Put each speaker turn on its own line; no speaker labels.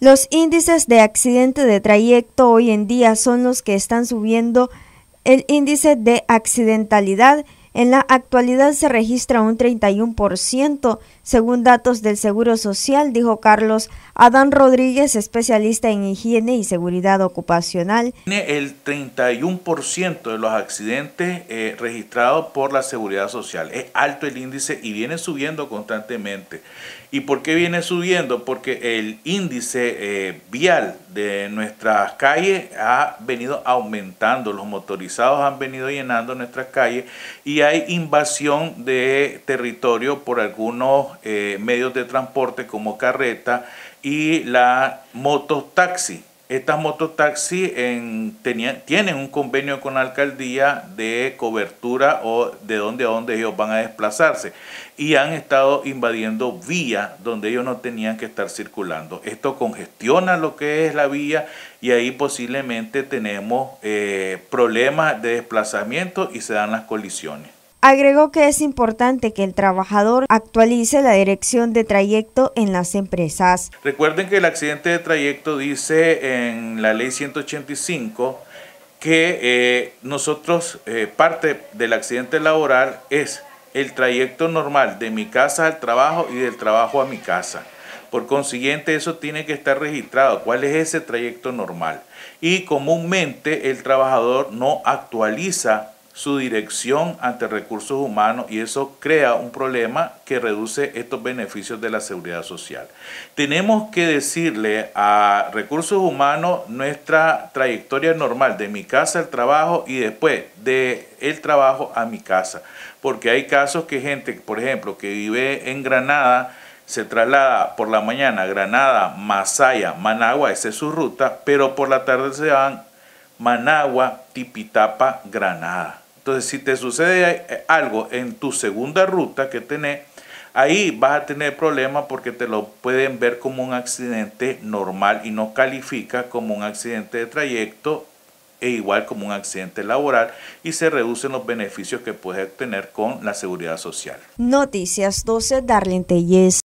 Los índices de accidente de trayecto hoy en día son los que están subiendo el índice de accidentalidad en la actualidad se registra un 31%, según datos del Seguro Social, dijo Carlos Adán Rodríguez, especialista en higiene y seguridad ocupacional.
El 31% de los accidentes eh, registrados por la seguridad social. Es alto el índice y viene subiendo constantemente. ¿Y por qué viene subiendo? Porque el índice eh, vial de nuestras calles ha venido aumentando, los motorizados han venido llenando nuestras calles y ha hay invasión de territorio por algunos eh, medios de transporte como carreta y la mototaxi. Estas mototaxi en, tienen un convenio con la alcaldía de cobertura o de dónde a dónde ellos van a desplazarse y han estado invadiendo vías donde ellos no tenían que estar circulando. Esto congestiona lo que es la vía y ahí posiblemente tenemos eh, problemas de desplazamiento y se dan las colisiones.
Agregó que es importante que el trabajador actualice la dirección de trayecto en las empresas.
Recuerden que el accidente de trayecto dice en la ley 185 que eh, nosotros, eh, parte del accidente laboral es el trayecto normal de mi casa al trabajo y del trabajo a mi casa. Por consiguiente, eso tiene que estar registrado, cuál es ese trayecto normal. Y comúnmente el trabajador no actualiza su dirección ante recursos humanos y eso crea un problema que reduce estos beneficios de la seguridad social. Tenemos que decirle a recursos humanos nuestra trayectoria normal de mi casa al trabajo y después del trabajo a mi casa, porque hay casos que gente, por ejemplo, que vive en Granada, se traslada por la mañana a Granada, Masaya, Managua, esa es su ruta, pero por la tarde se van Managua, Tipitapa, Granada. Entonces, si te sucede eh, algo en tu segunda ruta que tenés, ahí vas a tener problemas porque te lo pueden ver como un accidente normal y no califica como un accidente de trayecto e igual como un accidente laboral y se reducen los beneficios que puedes obtener con la seguridad social.
Noticias 12, Darlene Tellez.